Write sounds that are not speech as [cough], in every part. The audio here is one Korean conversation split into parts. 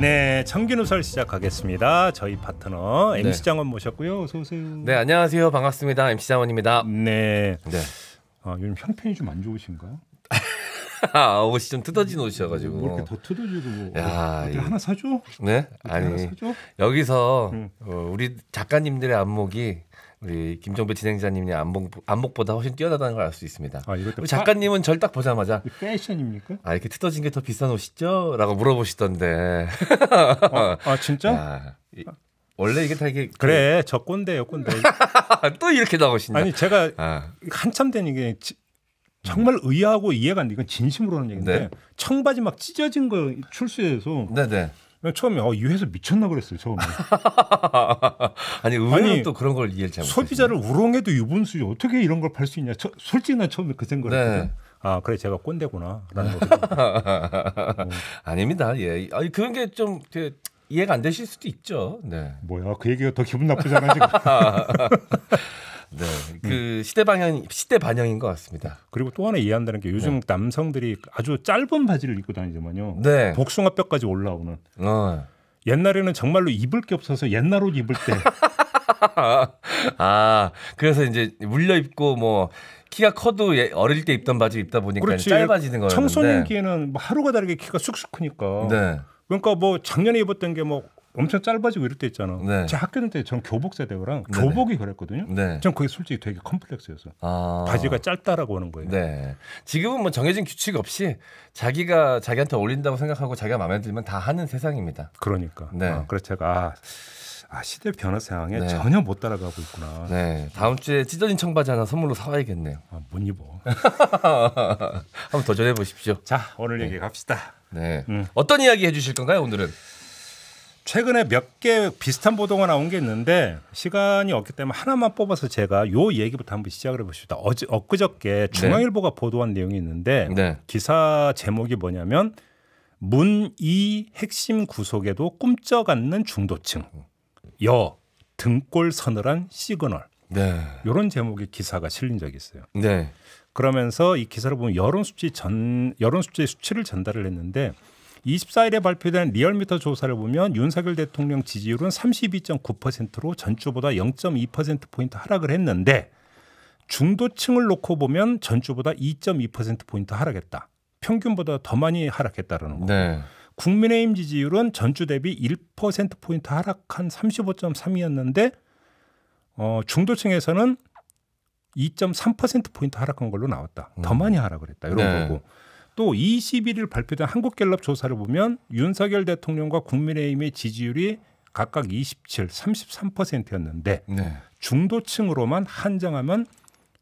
네, 청기누설 시작하겠습니다. 저희 파트너 MC 네. 장원 모셨고요. 어서 오세요. 네, 안녕하세요. 반갑습니다. MC 장원입니다. 네. 네. 아, 요즘 형편이 좀 안 좋으신가요? [laughs] 아, 옷이 좀 뜯어진 옷이어가지고. 뭐 이렇게 더 뜯어지고. 뭐 야, 이... 하나 사줘? 네? 아니. 사줘? 여기서 응. 어, 우리 작가님들의 안목이 우리 김정배 진행자님이 안목 안목보다 훨씬 뛰어나다는 걸 알 수 있습니다. 아, 우리 작가님은 절 딱 보자마자 패션입니까? 아 이렇게 뜯어진 게 더 비싼 옷이죠? 라고 물어보시던데. 아, 아 진짜? 야, 이, 원래 이게 다 이게 그 그래 저 꼰대요 꼰대. [laughs] 또 이렇게 나오시냐? 아니 제가 아. 한참 된 이게 지, 정말 의아하고 이해가 안 돼. 이건 진심으로 하는 얘기인데 네. 청바지 막 찢어진 거 출시해서. 네네. 네. 처음에 어, 아, 이회사 미쳤나 그랬어요 처음에. [laughs] 아니 의원또 그런 걸 이해를 잘못 소비자를 우롱해도 유분수지 어떻게 이런 걸 팔 수 있냐. 처, 솔직히 난 처음에 그 생각했거든. 을 네. 아 그래 제가 꼰대구나라는 거. 어. [laughs] 아닙니다. 예. 아니 그런 게 좀 이해가 안 되실 수도 있죠. 네. 뭐야 그 얘기가 더 기분 나쁘잖아 지금. [laughs] 네, 음. 그 음. 시대 방향 시대 반영인 것 같습니다. 그리고 또 하나 이해한다는 게 요즘 네. 남성들이 아주 짧은 바지를 입고 다니지만요. 네. 복숭아뼈까지 올라오는. 어. 옛날에는 정말로 입을 게 없어서 옛날 옷 입을 때. [laughs] 아, 그래서 이제 물려 입고 뭐 키가 커도 예, 어릴 때 입던 바지 입다 보니까 그렇지. 짧아지는 거예요. 청소년기에는 뭐 하루가 다르게 키가 쑥쑥 크니까. 네. 그러니까 뭐 작년에 입었던 게뭐 엄청 짧아지고 이럴 때 있잖아. 네. 제 학교 다닐 때저 교복 세대랑 네, 교복이 네. 그랬거든요. 네. 전 그게 솔직히 되게 컴플렉스였어. 아. 바지가 짧다라고 하는 거예요. 네. 지금은 뭐 정해진 규칙 없이 자기가 자기한테 어울린다고 생각하고 자기가 마음에 들면 다 하는 세상입니다. 그러니까. 네. 아, 그래서 제가 아, 아 시대 변화 상황에 네. 전혀 못 따라가고 있구나. 네. 다음 주에 찢어진 청바지 하나 선물로 사와야겠네요. 아, 못 입어. [laughs] 한번 도전해 보십시오. 자, 오늘 네. 얘기 갑시다. 네. 음. 어떤 이야기 해주실 건가요, 오늘은? 최근에 몇 개 비슷한 보도가 나온 게 있는데 시간이 없기 때문에 하나만 뽑아서 제가 요 얘기부터 한번 시작을 해봅시다. 어제 엊그저께 네. 중앙일보가 네. 보도한 내용이 있는데 네. 기사 제목이 뭐냐면 문이 핵심 구속에도 꿈쩍 않는 중도층 여 등골 서늘한 시그널 네. 이런 제목의 기사가 실린 적이 있어요. 네. 그러면서 이 기사를 보면 여론 수치 전 여론 수치의 수치를 전달을 했는데 24일에 발표된 리얼미터 조사를 보면 윤석열 대통령 지지율은 32.9%로 전주보다 0.2% 포인트 하락을 했는데 중도층을 놓고 보면 전주보다 2.2% 포인트 하락했다. 평균보다 더 많이 하락했다라는 거. 네. 국민의힘 지지율은 전주 대비 1% 포인트 하락한 35.3이었는데 어, 중도층에서는 2.3% 포인트 하락한 걸로 나왔다. 더 음. 많이 하락을 했다. 이런 네. 거고. 또 21일 발표된 한국갤럽 조사를 보면 윤석열 대통령과 국민의힘의 지지율이 각각 27, 33%였는데 네. 중도층으로만 한정하면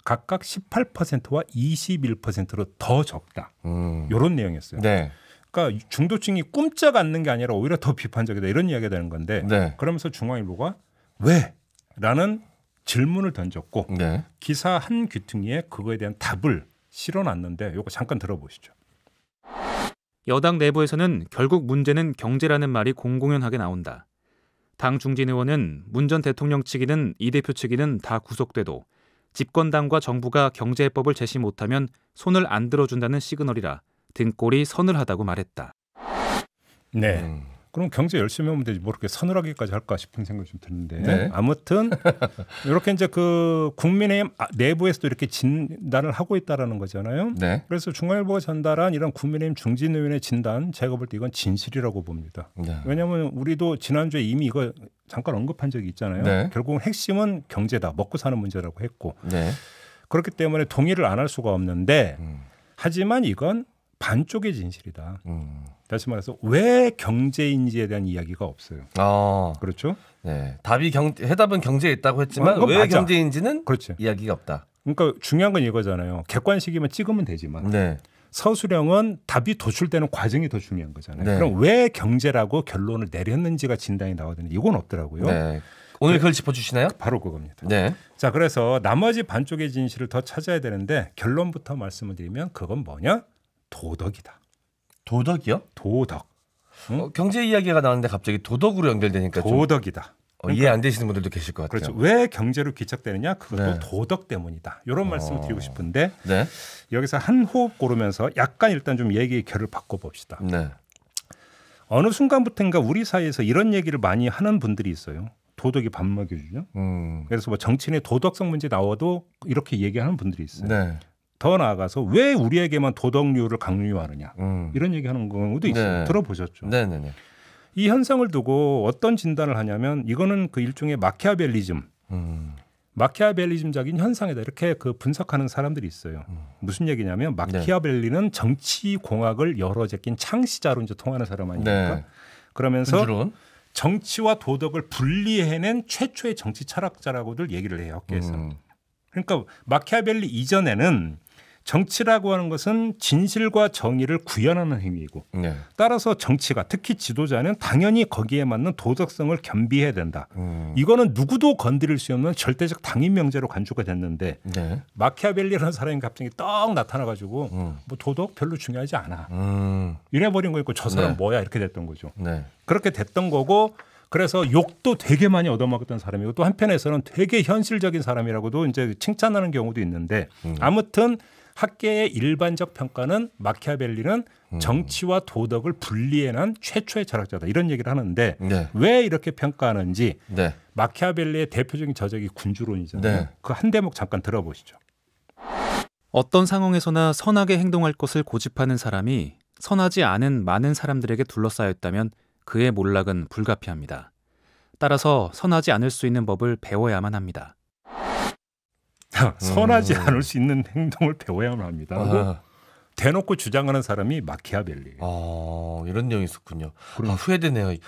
각각 18%와 21%로 더 적다. 음. 이런 내용이었어요. 네. 그러니까 중도층이 꿈쩍 않는 게 아니라 오히려 더 비판적이다 이런 이야기가 되는 건데 네. 그러면서 중앙일보가 왜? 라는 질문을 던졌고 네. 기사 한 귀퉁이에 그거에 대한 답을 실어놨는데 요거 잠깐 들어보시죠. 여당 내부에서는 결국 문제는 경제라는 말이 공공연하게 나온다. 당 중진 의원은 문 전 대통령 측이든 이 대표 측이든 다 구속돼도 집권당과 정부가 경제해법을 제시 못하면 손을 안 들어준다는 시그널이라 등골이 서늘하다고 말했다. 네. 음. 그럼 경제 열심히 하면 되지 뭐 이렇게 서늘하기까지 할까 싶은 생각이 좀 드는데 네. 아무튼 [laughs] 이렇게 이제 그 국민의힘 내부에서도 이렇게 진단을 하고 있다라는 거잖아요. 네. 그래서 중앙일보가 전달한 이런 국민의힘 중진 의원의 진단 제가 볼때 이건 진실이라고 봅니다. 네. 왜냐하면 우리도 지난주에 이미 이거 잠깐 언급한 적이 있잖아요. 네. 결국 은 핵심은 경제다 먹고 사는 문제라고 했고 네. 그렇기 때문에 동의를 안 할 수가 없는데 음. 하지만 이건 반쪽의 진실이다. 음. 다시 말해서 왜 경제인지에 대한 이야기가 없어요. 아, 그렇죠. 네, 답이 경 해답은 경제에 있다고 했지만 어, 왜 맞아. 경제인지는 그렇죠. 이야기가 없다. 그러니까 중요한 건 이거잖아요. 객관식이면 찍으면 되지만 네. 서술형은 답이 도출되는 과정이 더 중요한 거잖아요. 네. 그럼 왜 경제라고 결론을 내렸는지가 진단이 나오더니 이건 없더라고요. 네. 오늘 네. 그걸 짚어주시나요? 바로 그겁니다. 네. 자, 그래서 나머지 반쪽의 진실을 더 찾아야 되는데 결론부터 말씀을 드리면 그건 뭐냐? 도덕이다. 도덕이요? 도덕. 응? 어, 경제 이야기가 나왔는데 갑자기 도덕으로 연결되니까 도덕이다. 좀... 어, 그러니까, 이해 안 되시는 분들도 계실 것 같아요. 그렇죠. 왜 경제로 귀착되느냐? 그것도 네. 도덕 때문이다. 이런 어. 말씀을 드리고 싶은데 네? 여기서 한 호흡 고르면서 약간 일단 좀 얘기의 결을 바꿔봅시다. 네. 어느 순간부터인가 우리 사이에서 이런 얘기를 많이 하는 분들이 있어요. 도덕이 밥 먹여주냐? 음. 그래서 뭐 정치인의 도덕성 문제 나와도 이렇게 얘기하는 분들이 있어요. 네. 더 나아가서 왜 우리에게만 도덕률을 강요하느냐 음. 이런 얘기하는 경우도 있어요. 네. 들어보셨죠? 네네네. 이 현상을 두고 어떤 진단을 하냐면 이거는 그 일종의 마키아벨리즘, 음. 마키아벨리즘적인 현상이다 이렇게 그 분석하는 사람들이 있어요. 음. 무슨 얘기냐면 네. 마키아벨리는 네. 정치 공학을 열어 제낀 창시자로 이제 통하는 사람 아닙니까? 네. 그러면서 분주론. 정치와 도덕을 분리해낸 최초의 정치 철학자라고들 얘기를 해요. 학계에서. 음. 그러니까 마키아벨리 이전에는 정치라고 하는 것은 진실과 정의를 구현하는 행위이고 네. 따라서 정치가 특히 지도자는 당연히 거기에 맞는 도덕성을 겸비해야 된다. 음. 이거는 누구도 건드릴 수 없는 절대적 당인 명제로 간주가 됐는데 네. 마키아벨리라는 사람이 갑자기 떡 나타나가지고 음. 뭐 도덕 별로 중요하지 않아. 음. 이래버린 거 있고 저 사람 네. 뭐야 이렇게 됐던 거죠. 네. 그렇게 됐던 거고 그래서 욕도 되게 많이 얻어먹었던 사람이고 또 한편에서는 되게 현실적인 사람이라고도 이제 칭찬하는 경우도 있는데 음. 아무튼 학계의 일반적 평가는 마키아벨리는 음. 정치와 도덕을 분리해낸 최초의 철학자다 이런 얘기를 하는데 네. 왜 이렇게 평가하는지 네. 마키아벨리의 대표적인 저작이 군주론이잖아요. 네. 그한 대목 잠깐 들어보시죠. 어떤 상황에서나 선하게 행동할 것을 고집하는 사람이 선하지 않은 많은 사람들에게 둘러싸여있다면 그의 몰락은 불가피합니다. 따라서 선하지 않을 수 있는 법을 배워야만 합니다. 음. 선하지 음. 않을 수 있는 행동을 배워야만 합니다. 대놓고 주장하는 사람이 마키아벨리. 아, 이런 내용이 있었군요. 아, 그럼. 아, 후회되네요. 1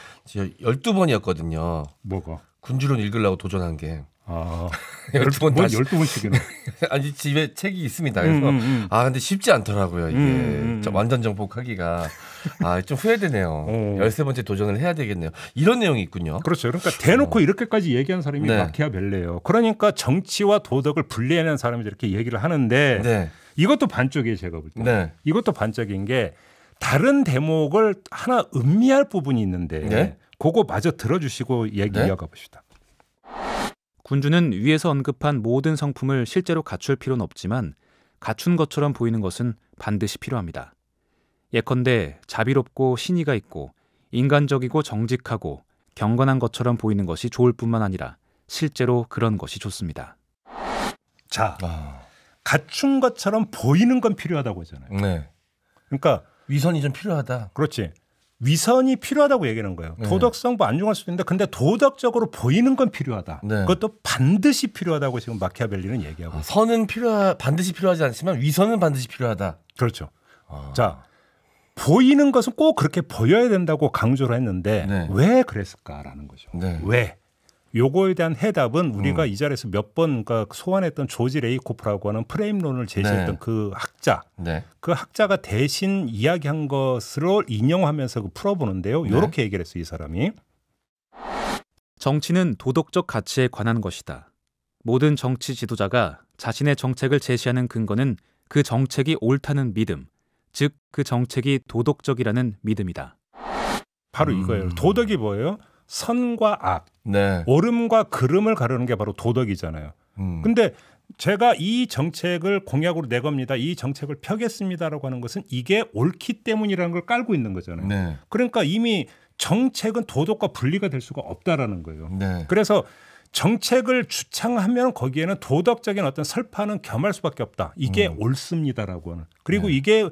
2 번이었거든요 뭐가? 군주론 읽으려고 도전한 게. 아. 12번 [laughs] 다시 12번씩이나. [laughs] 아니 집에 책이 있습니다. 그래서 음, 음, 음. 아 근데 쉽지 않더라고요. 이게 음, 좀 음, 음. 완전 정복하기가 아좀 후회되네요. 오. 어. 13번째 도전을 해야 되겠네요. 이런 내용이 있군요. 그렇죠. 그러니까 대놓고 어. 이렇게까지 얘기한 사람이 네. 마키아벨레예요. 그러니까 정치와 도덕을 분리하는 사람이 이렇게 얘기를 하는데 네. 이것도 반쪽이에요, 제가 볼 때. 네. 이것도 반쪽인 게 다른 대목을 하나 음미할 부분이 있는데 네? 그거 마저 들어주시고 얘기 이어가 네. 봅시다. 군주는 위에서 언급한 모든 성품을 실제로 갖출 필요는 없지만 갖춘 것처럼 보이는 것은 반드시 필요합니다. 예컨대 자비롭고 신의가 있고 인간적이고 정직하고 경건한 것처럼 보이는 것이 좋을 뿐만 아니라 실제로 그런 것이 좋습니다. 자, 아. 갖춘 것처럼 보이는 건 필요하다고 하잖아요. 네. 그러니까 위선이 좀 필요하다. 그렇지. 위선이 필요하다고 얘기하는 거예요. 네. 도덕성 뭐 안중할 수도 있는데 근데 도덕적으로 보이는 건 필요하다. 네. 그것도 반드시 필요하다고 지금 마키아벨리는 얘기하고 아, 선은 필요하 반드시 필요하지 않지만 위선은 반드시 필요하다. 그렇죠. 아. 자 보이는 것은 꼭 그렇게 보여야 된다고 강조를 했는데 네. 왜 그랬을까라는 거죠. 네. 왜 요거에 대한 해답은 우리가 음. 이 자리에서 몇번 그러니까 소환했던 조지 레이코프라고 하는 프레임론을 제시했던 네. 그 학자, 네. 그 학자가 대신 이야기한 것으로 인용하면서 그 풀어보는데요. 이렇게 네. 얘기를 했어요, 이 사람이. 정치는 도덕적 가치에 관한 것이다. 모든 정치 지도자가 자신의 정책을 제시하는 근거는 그 정책이 옳다는 믿음, 즉 그 정책이 도덕적이라는 믿음이다. 바로 이거예요. 음. 도덕이 뭐예요? 선과 악, 네. 옳음과 그름을 가르는 게 바로 도덕이잖아요. 음. 근데 제가 이 정책을 공약으로 내겁니다. 이 정책을 펴겠습니다라고 하는 것은 이게 옳기 때문이라는 걸 깔고 있는 거잖아요. 네. 그러니까 이미 정책은 도덕과 분리가 될 수가 없다라는 거예요. 네. 그래서 정책을 주창하면 거기에는 도덕적인 어떤 설파는 겸할 수밖에 없다. 이게 음. 옳습니다라고 하는. 그리고 네. 이게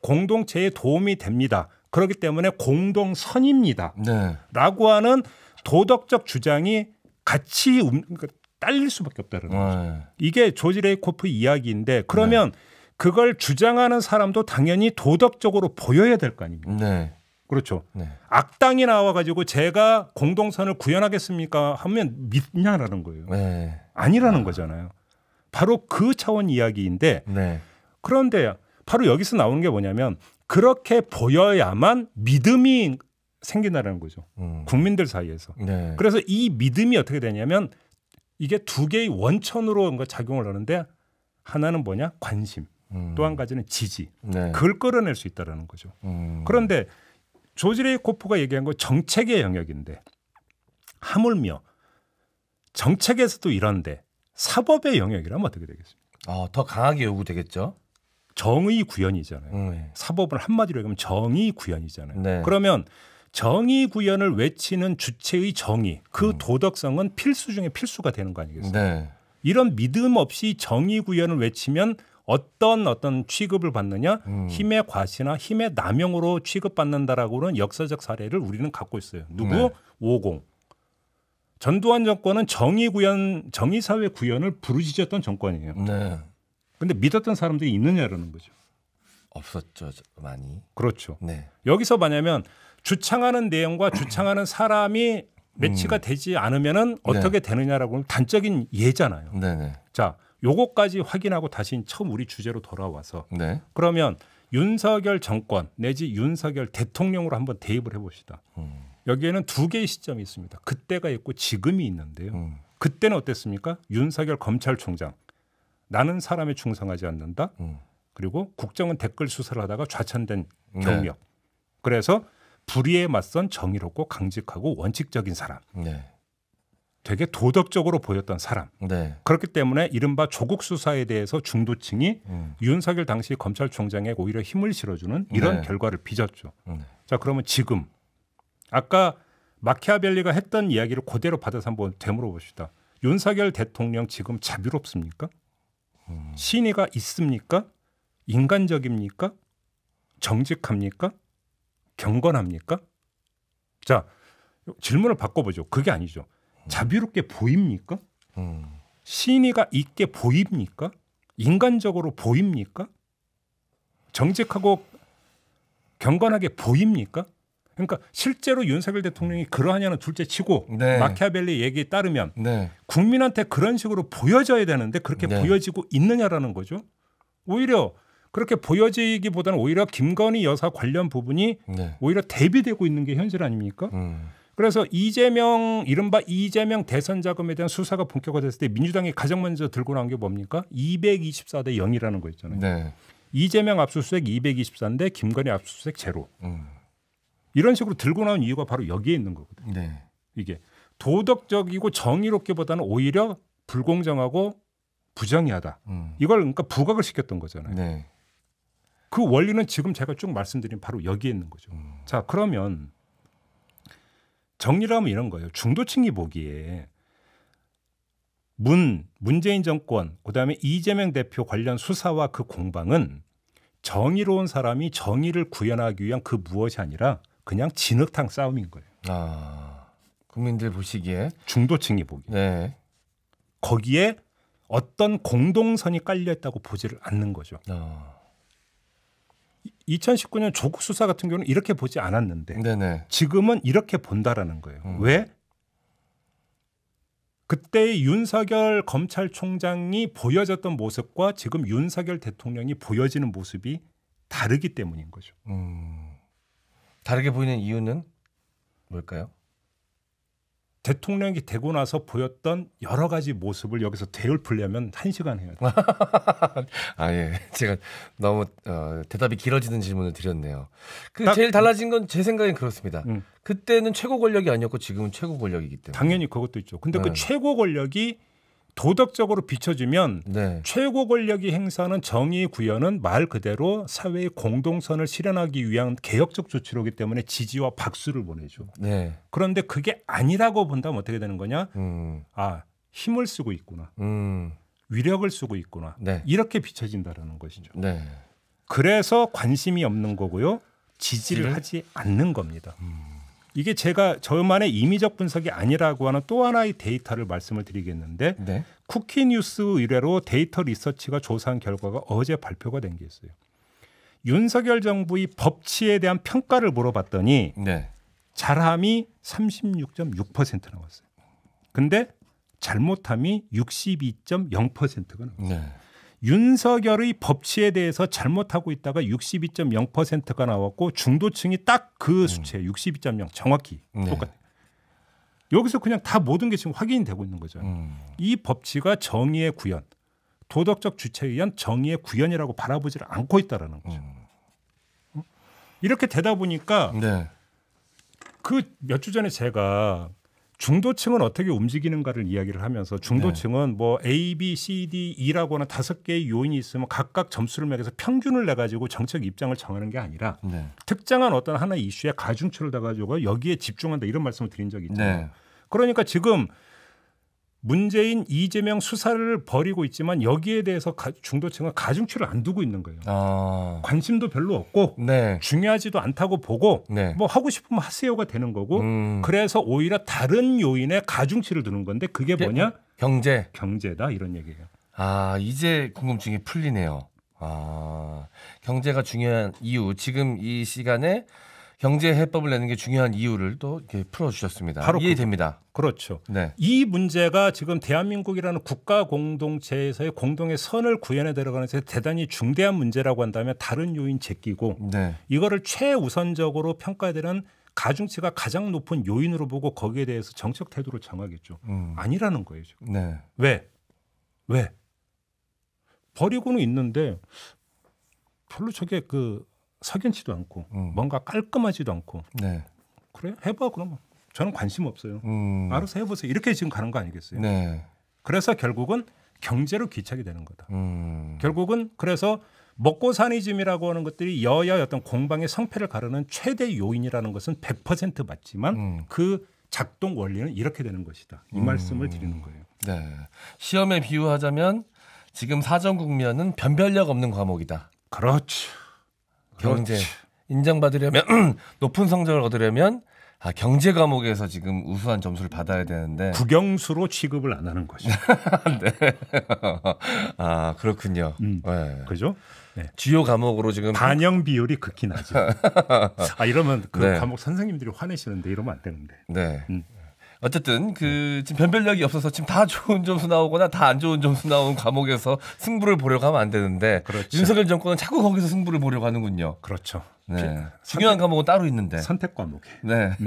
공동체에 도움이 됩니다. 그렇기 때문에 공동 선입니다. 네. 라고 하는 도덕적 주장이 같이 움, 음, 그러니까 딸릴 수밖에 없다는 거죠. 네. 이게 조지 레이코프 이야기인데 그러면 네. 그걸 주장하는 사람도 당연히 도덕적으로 보여야 될 거 아닙니까? 네. 그렇죠. 네. 악당이 나와가지고 제가 공동선을 구현하겠습니까 하면 믿냐라는 거예요. 네. 아니라는 아. 거잖아요. 바로 그 차원 이야기인데 그런데 바로 여기서 나오는 게 뭐냐면 그렇게 보여야만 믿음이 생긴다는 라 거죠. 음. 국민들 사이에서. 네. 그래서 이 믿음이 어떻게 되냐면 이게 두 개의 원천으로 뭔가 작용을 하는데 하나는 뭐냐 관심, 음. 또한 가지는 지지. 네. 그걸 끌어낼 수 있다라는 거죠. 음. 그런데 조지 레이코프가 얘기한 건 정책의 영역인데 하물며 정책에서도 이런데 사법의 영역이라면 어떻게 되겠습니까? 어, 더 강하게 요구되겠죠. 정의 구현이잖아요. 음. 네. 사법을 한마디로 얘기하면 정의 구현이잖아요. 네. 그러면 정의 구현을 외치는 주체의 정의, 그 음. 도덕성은 필수 중에 필수가 되는 거 아니겠습니까? 네. 이런 믿음 없이 정의 구현을 외치면 어떤 어떤 취급을 받느냐 음. 힘의 과시나 힘의 남용으로 취급받는다라고는 역사적 사례를 우리는 갖고 있어요. 누구 네. 오공 전두환 정권은 정의 구현 정의 사회 구현을 부르짖었던 정권이에요. 네. 근데 믿었던 사람들이 있느냐라는 거죠. 없었죠 많이. 그렇죠. 네. 여기서 뭐냐면 주창하는 내용과 주창하는 사람이 매치가 음. 되지 않으면은 어떻게 네. 되느냐라고 단적인 예잖아요. 네네. 네. 자, 요거까지 확인하고 다시 처음 우리 주제로 돌아와서 네. 그러면 윤석열 정권 내지 윤석열 대통령으로 한번 대입을 해봅시다. 음. 여기에는 두 개의 시점이 있습니다. 그때가 있고 지금이 있는데요. 음. 그때는 어땠습니까? 윤석열 검찰총장 나는 사람에 충성하지 않는다. 음. 그리고 국정은 댓글 수사를 하다가 좌천된 네. 경력. 네. 그래서 불의에 맞선 정의롭고 강직하고 원칙적인 사람. 네. 되게 도덕적으로 보였던 사람. 네. 그렇기 때문에 이른바 조국 수사에 대해서 중도층이 음. 윤석열 당시 검찰총장에 오히려 힘을 실어주는 이런 네. 결과를 빚었죠. 음. 자 그러면 지금 아까 마키아벨리가 했던 이야기를 그대로 받아서 한번 되물어 봅시다. 윤석열 대통령 지금 자비롭습니까? 신의가 있습니까? 인간적입니까? 정직합니까? 경건합니까? 자 질문을 바꿔보죠. 그게 아니죠. 자비롭게 보입니까? 신의가 있게 보입니까? 인간적으로 보입니까? 정직하고 경건하게 보입니까? 그러니까 실제로 윤석열 대통령이 그러하냐는 둘째치고 네. 마키아벨리 얘기에 따르면 네. 국민한테 그런 식으로 보여져야 되는데 그렇게 네. 보여지고 있느냐라는 거죠. 오히려 그렇게 보여지기보다는 오히려 김건희 여사 관련 부분이 네. 오히려 대비되고 있는 게 현실 아닙니까? 음. 그래서 이재명 이른바 이재명 대선 자금에 대한 수사가 본격화됐을 때 민주당이 가장 먼저 들고 나온 게 뭡니까? 224대 0이라는 거 있잖아요. 네. 이재명 압수수색 224인데 김건희 압수수색 제로. 음. 이런 식으로 들고 나온 이유가 바로 여기에 있는 거거든요. 네. 이게 도덕적이고 정의롭기보다는 오히려 불공정하고 부정의하다. 음. 이걸 그러니까 부각을 시켰던 거잖아요. 네. 그 원리는 지금 제가 쭉 말씀드린 바로 여기에 있는 거죠. 음. 자 그러면 정리를 하면 이런 거예요. 중도층이 보기에 문 문재인 정권 그다음에 이재명 대표 관련 수사와 그 공방은 정의로운 사람이 정의를 구현하기 위한 그 무엇이 아니라 그냥 진흙탕 싸움인 거예요. 아 국민들 보시기에 중도층이 보기에 네. 거기에 어떤 공동선이 깔려 있다고 보지를 않는 거죠. 아. 2019년 조국 수사 같은 경우는 이렇게 보지 않았는데 네네. 지금은 이렇게 본다라는 거예요. 음. 왜? 그때 윤석열 검찰총장이 보여졌던 모습과 지금 윤석열 대통령이 보여지는 모습이 다르기 때문인 거죠. 음. 다르게 보이는 이유는 뭘까요? 대통령이 되고 나서 보였던 여러 가지 모습을 여기서 되풀려면 1 시간 해야 돼요. [laughs] 아 예, 제가 너무 어, 대답이 길어지는 질문을 드렸네요. 그 딱, 제일 달라진 건 제 생각엔 그렇습니다. 음. 그때는 최고 권력이 아니었고 지금은 최고 권력이기 때문에 당연히 그것도 있죠. 근데 음. 그 네. 최고 권력이 도덕적으로 비춰주면 네. 최고 권력이 행사하는 정의 구현은 말 그대로 사회의 공동선을 실현하기 위한 개혁적 조치로기 때문에 지지와 박수를 보내죠. 네. 그런데 그게 아니라고 본다면 어떻게 되는 거냐? 음. 아 힘을 쓰고 있구나. 음. 위력을 쓰고 있구나. 네. 이렇게 비춰진다라는 것이죠. 네. 그래서 관심이 없는 거고요. 지지를 하지 않는 겁니다. 음. 이게 제가 저만의 임의적 분석이 아니라고 하는 또 하나의 데이터를 말씀을 드리겠는데 네. 쿠키 뉴스 의뢰로 데이터 리서치가 조사한 결과가 어제 발표가 된 게 있어요. 윤석열 정부의 법치에 대한 평가를 물어봤더니 네. 잘함이 36.6% 나왔어요. 근데 잘못함이 62.0%가 나왔어요. 네. 윤석열의 법치에 대해서 잘못하고 있다가 62.0%가 나왔고 중도층이 딱 그 수치에 음. 62.0 정확히 네. 똑같아요. 여기서 그냥 다 모든 게 지금 확인이 되고 있는 거잖 음. 이 법치가 정의의 구현, 도덕적 주체에 의한 정의의 구현이라고 바라보지를 않고 있다라는 거죠. 음. 이렇게 되다 보니까 네. 그몇 주 전에 제가 중도층은 어떻게 움직이는가를 이야기를 하면서 중도층은 네. 뭐 A, B, C, D, E라고 하는 다섯 개의 요인이 있으면 각각 점수를 매겨서 평균을 내 가지고 정책 입장을 정하는 게 아니라 네. 특정한 어떤 하나의 이슈에 가중치를 다 가지고 여기에 집중한다 이런 말씀을 드린 적이 있잖아요. 네. 그러니까 지금 문재인 이재명 수사를 벌이고 있지만 여기에 대해서 가, 중도층은 가중치를 안 두고 있는 거예요. 아... 관심도 별로 없고 네. 중요하지도 않다고 보고 네. 뭐 하고 싶으면 하세요가 되는 거고 음... 그래서 오히려 다른 요인에 가중치를 두는 건데 그게 뭐냐? 경제. 경제다 이런 얘기예요. 아 이제 궁금증이 풀리네요. 아 경제가 중요한 이유 지금 이 시간에 경제 해법을 내는 게 중요한 이유를 또 이렇게 풀어주셨습니다. 바로 그 이해됩니다. 그, 렇죠 네. 이 문제가 지금 대한민국이라는 국가 공동체에서의 공동의 선을 구현해 들어가는 데 대단히 중대한 문제라고 한다면 다른 요인 제끼고 네. 이거를 최우선적으로 평가되는 가중치가 가장 높은 요인으로 보고 거기에 대해서 정책 태도를 정하겠죠. 음. 아니라는 거예요 지금. 네. 왜? 왜? 버리고는 있는데 별로 저게 그 석연치도 않고 음. 뭔가 깔끔하지도 않고 네. 그래 해봐 그러면 저는 관심 없어요. 음. 알아서 해보세요. 이렇게 지금 가는 거 아니겠어요? 네. 그래서 결국은 경제로 귀착이 되는 거다. 음. 결국은 그래서 먹고 사니즘이라고 하는 것들이 여야 어떤 공방의 성패를 가르는 최대 요인이라는 것은 100% 맞지만 음. 그 작동 원리는 이렇게 되는 것이다. 이 음. 말씀을 드리는 거예요. 네. 시험에 비유하자면 지금 사전 국면은 변별력 없는 과목이다. 그렇죠. 경제 인정받으려면 [clears throat] 높은 성적을 얻으려면 아, 경제 과목에서 지금 우수한 점수를 받아야 되는데 국영수로 취급을 안 하는 거죠. [laughs] 네. [laughs] 아 그렇군요. 음, 네. 그죠? 네. 주요 과목으로 지금 반영 비율이 극히 낮죠. [laughs] 아 이러면 그 네. 과목 선생님들이 화내시는데 이러면 안 되는데. 네. 음. 어쨌든 그 지금 변별력이 없어서 지금 다 좋은 점수 나오거나 다 안 좋은 점수 나온 과목에서 승부를 보려고 하면 안 되는데 그렇죠. 윤석열 정권은 자꾸 거기서 승부를 보려고 하는군요. 그렇죠. 네. 선택, 중요한 과목은 따로 있는데 선택 과목에 네. 음,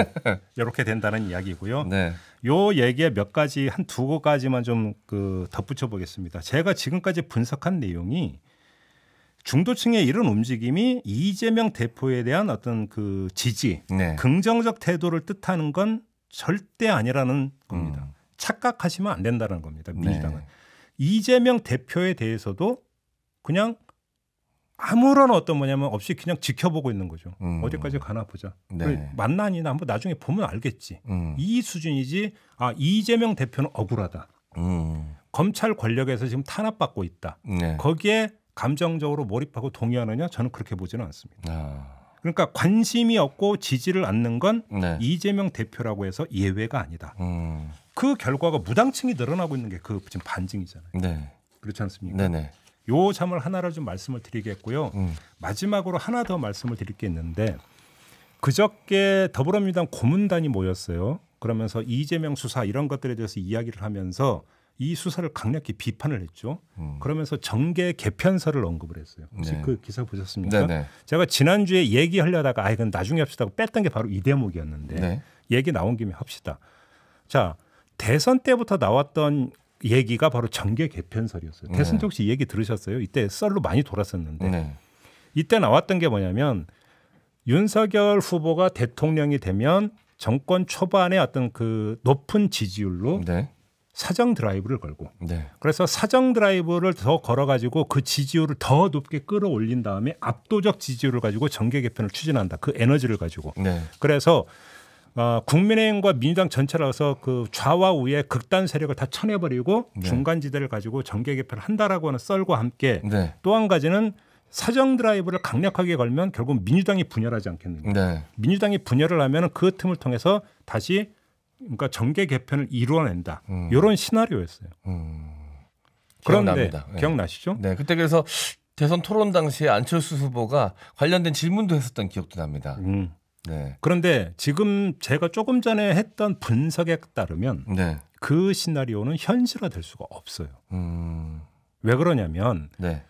이렇게 된다는 이야기고요. 네. 요 얘기에 몇 가지 한두 가지만 좀 그 덧붙여 보겠습니다. 제가 지금까지 분석한 내용이 중도층의 이런 움직임이 이재명 대표에 대한 어떤 그 지지, 네. 긍정적 태도를 뜻하는 건 절대 아니라는 겁니다. 음. 착각하시면 안 된다는 겁니다. 네. 민주당은 네. 이재명 대표에 대해서도 그냥 아무런 어떤 뭐냐면 없이 그냥 지켜보고 있는 거죠. 음. 어디까지 가나 보자. 네. 만난이나 한번 나중에 보면 알겠지. 음. 이 수준이지. 아 이재명 대표는 억울하다. 음. 검찰 권력에서 지금 탄압받고 있다. 네. 거기에 감정적으로 몰입하고 동의하느냐? 저는 그렇게 보지는 않습니다. 아. 그러니까 관심이 없고 지지를 않는 건 네. 이재명 대표라고 해서 예외가 아니다. 음. 그 결과가 무당층이 늘어나고 있는 게 그 지금 반증이잖아요. 네. 그렇지 않습니까? 네네. 네. 요 점을 하나를 좀 말씀을 드리겠고요. 음. 마지막으로 하나 더 말씀을 드릴 게 있는데 그저께 더불어민주당 고문단이 모였어요. 그러면서 이재명 수사 이런 것들에 대해서 이야기를 하면서 이 수사를 강력히 비판을 했죠. 음. 그러면서 정계 개편설을 언급을 했어요. 혹시 네. 그 기사 보셨습니까? 네네. 네. 제가 지난주에 얘기하려다가 아 이건 나중에 합시다고 뺐던 게 바로 이 대목이었는데 네. 얘기 나온 김에 합시다. 자 대선 때부터 나왔던 얘기가 바로 정계 개편설이었어요. 네. 대선 때 혹시 얘기 들으셨어요? 이때 썰로 많이 돌았었는데 네. 이때 나왔던 게 뭐냐면 윤석열 후보가 대통령이 되면 정권 초반에 어떤 그 높은 지지율로 네. 사정 드라이브를 걸고 네. 그래서 사정 드라이브를 더 걸어가지고 그 지지율을 더 높게 끌어올린 다음에 압도적 지지율을 가지고 정계 개편을 추진한다 그 에너지를 가지고 네. 그래서 어, 국민의힘과 민주당 전체라서 그 좌와 우의 극단 세력을 다 쳐내버리고 네. 중간 지대를 가지고 정계 개편을 한다라고 하는 썰과 함께 네. 또한 가지는 사정 드라이브를 강력하게 걸면 결국 민주당이 분열하지 않겠는가 네. 민주당이 분열을 하면 그 틈을 통해서 다시 그러니까 정계 개편을 이루어낸다. 음. 이런 시나리오였어요. 음. 그런데 네. 기억나시죠 네. 네, 그때 그래서 대선 토론 당시에 안철수 후보가 관련된 질문도 했었던 기억도 납니다. 음. 네. 그런데 지금 제가 조금 전에 했던 분석에 따르면 네. 그 시나리오는 현실화될 수가 없어요. 음. 왜 그러냐면 네.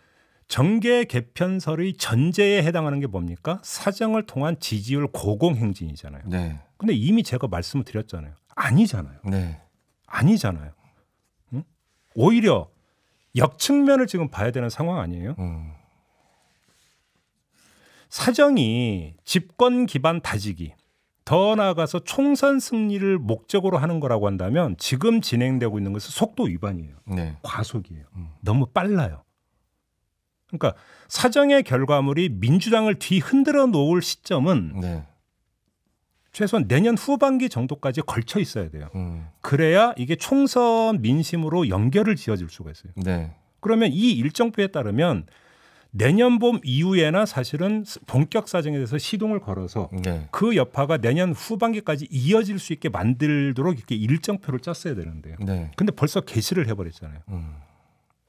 정계 개편설의 전제에 해당하는 게 뭡니까? 사정을 통한 지지율 고공 행진이잖아요. 네. 근데 이미 제가 말씀을 드렸잖아요. 아니잖아요. 네. 아니잖아요. 응? 오히려 역측면을 지금 봐야 되는 상황 아니에요? 음. 사정이 집권 기반 다지기, 더 나아가서 총선 승리를 목적으로 하는 거라고 한다면 지금 진행되고 있는 것은 속도 위반이에요. 네. 과속이에요. 음. 너무 빨라요. 그러니까 사정의 결과물이 민주당을 뒤흔들어 놓을 시점은 네. 최소한 내년 후반기 정도까지 걸쳐 있어야 돼요. 음. 그래야 이게 총선 민심으로 연결을 지어질 수가 있어요. 네. 그러면 이 일정표에 따르면 내년 봄 이후에나 사실은 본격 사정에 대해서 시동을 걸어서 네. 그 여파가 내년 후반기까지 이어질 수 있게 만들도록 이렇게 일정표를 짰어야 되는데요. 네. 근데 벌써 개시를 해버렸잖아요. 음.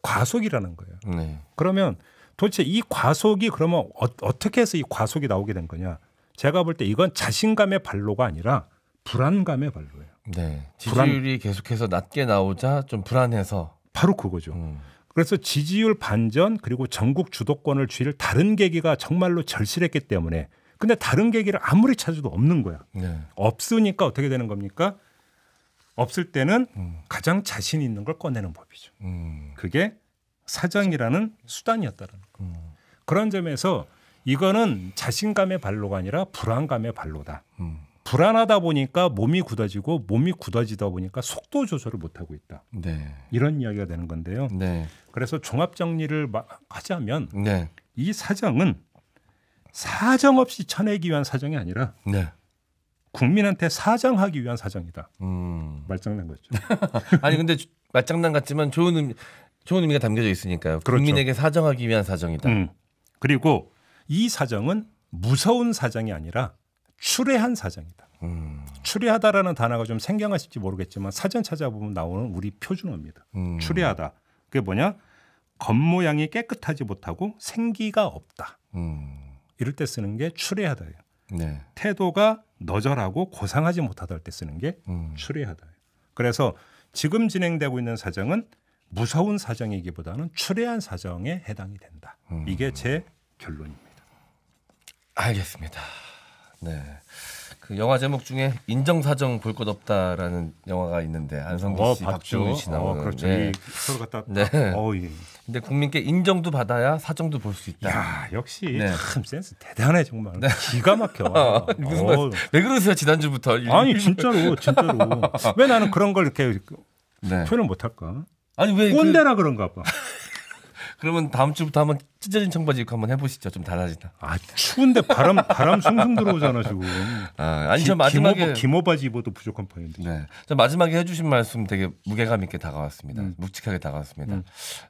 과속이라는 거예요. 네. 그러면 도대체 이 과속이 그러면 어, 어떻게 해서 이 과속이 나오게 된 거냐? 제가 볼 때 이건 자신감의 발로가 아니라 불안감의 발로예요. 네. 지지율이 불안... 계속해서 낮게 나오자 좀 불안해서 바로 그거죠. 음. 그래서 지지율 반전 그리고 전국 주도권을 쥐를 다른 계기가 정말로 절실했기 때문에 근데 다른 계기를 아무리 찾아도 없는 거야. 네. 없으니까 어떻게 되는 겁니까? 없을 때는 음. 가장 자신 있는 걸 꺼내는 법이죠. 음. 그게 사정이라는 수단이었다는 거. 음. 그런 점에서 이거는 자신감의 발로가 아니라 불안감의 발로다. 음. 불안하다 보니까 몸이 굳어지고 몸이 굳어지다 보니까 속도 조절을 못 하고 있다. 네. 이런 이야기가 되는 건데요. 네. 그래서 종합 정리를 하자면 네. 이 사정은 사정 없이 쳐내기 위한 사정이 아니라 네. 국민한테 사정하기 위한 사정이다. 음. 말장난 거죠. [laughs] 아니 근데 말장난 같지만 좋은 의미, 좋은 의미가 담겨져 있으니까요. 그렇죠. 국민에게 사정하기 위한 사정이다. 음. 그리고 이 사정은 무서운 사정이 아니라 추레한 사정이다. 음. 추레하다라는 단어가 좀 생경하실지 모르겠지만 사전 찾아보면 나오는 우리 표준어입니다. 음. 추레하다. 그게 뭐냐? 겉모양이 깨끗하지 못하고 생기가 없다. 음. 이럴 때 쓰는 게 추레하다예요. 네. 태도가 너절하고 고상하지 못하다 할 때 쓰는 게 음. 추레하다예요. 그래서 지금 진행되고 있는 사정은 무서운 사정이기보다는 추레한 사정에 해당이 된다. 음. 이게 제 결론입니다. 알겠습니다. 네. 그 영화 제목 중에 인정사정 볼 것 없다라는 영화가 있는데 안성기 어, 박주씨 나오는. 어, 그렇죠. 네. 서로 갖다. 네. 어, 예. 근데 국민께 인정도 받아야 사정도 볼 수 있다. 야, 역시 네. 참 센스 대단해 정말. 네. 기가 막혀. [laughs] 어, 무슨 말, 왜 그러세요 지난주부터? 아니 진짜로 진짜로. 왜 나는 그런 걸 이렇게 네. 표현을 못할까? 아니 왜 꼰대라 그... 런가 봐. 그러면 다음 주부터 한번 찢어진 청바지 입고 한번 해보시죠. 좀달라진다아 추운데 바람 바람 숭숭 들어오잖아 지금. 아 아니 기, 저 마지막에 김오 바지 입어도 부족한 편인데. 네, 저 마지막에 해주신 말씀 되게 무게감 있게 다가왔습니다. 음. 묵직하게 다가왔습니다. 음.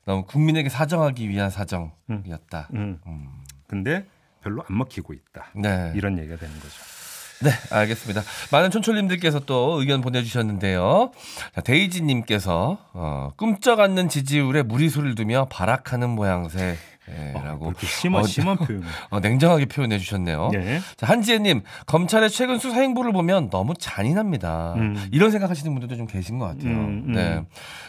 너무 국민에게 사정하기 위한 사정이었다. 음. 음. 음. 근데 별로 안 먹히고 있다. 네. 이런 얘기가 되는 거죠. 네, 알겠습니다. 많은 촌철님들께서 또 의견 보내주셨는데요. 자, 데이지님께서 어, 꿈쩍 않는 지지율에 무리수를 두며 발악하는 모양새. 예, 어, 라고. 어, 심한, 어, 심한 [laughs] 어, 표현. 어, 냉정하게 표현해 주셨네요. 예. 자, 한지혜님, 검찰의 최근 수사 행보를 보면 너무 잔인합니다. 음. 이런 생각하시는 분들도 좀 계신 것 같아요. 음, 음. 네.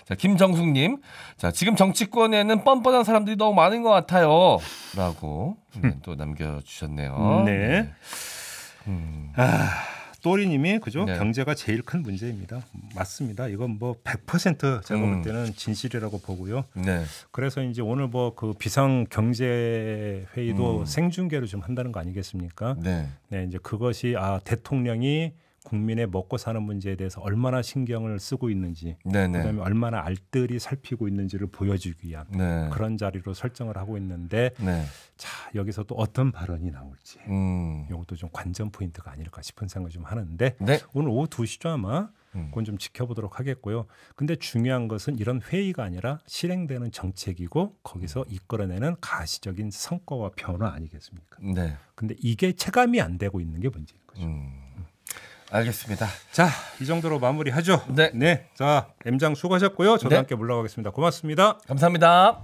자, 김정숙님, 자, 지금 정치권에는 뻔뻔한 사람들이 너무 많은 것 같아요. 라고 음, 또 남겨주셨네요. 네. 네. 음. 아. 또리님이 그죠 네. 경제가 제일 큰 문제입니다. 맞습니다. 이건 뭐 100% 제가 음. 볼 때는 진실이라고 보고요. 네. 그래서 이제 오늘 뭐 그 비상 경제 회의도 음. 생중계로 좀 한다는 거 아니겠습니까? 네. 네. 이제 그것이 아 대통령이 국민의 먹고 사는 문제에 대해서 얼마나 신경을 쓰고 있는지 네네. 네. 그다음에 얼마나 알뜰히 살피고 있는지를 보여주기 위한 네. 그런 자리로 설정을 하고 있는데 네. 자 여기서 또 어떤 발언이 나올지 음. 이것도 좀 관전 포인트가 아닐까 싶은 생각을좀 하는데 네. 오늘 오후 2시죠 아마 음. 그건 좀 지켜보도록 하겠고요. 근데 중요한 것은 이런 회의가 아니라 실행되는 정책이고 거기서 이끌어내는 가시적인 성과와 변화 아니겠습니까? 네. 근데 이게 체감이 안 되고 있는 게 문제인 거죠. 음. 알겠습니다. 자, 이 정도로 마무리하죠. 네. 네. 자, 엠장 수고하셨고요. 저도 네. 함께 물러가겠습니다. 고맙습니다. 감사합니다.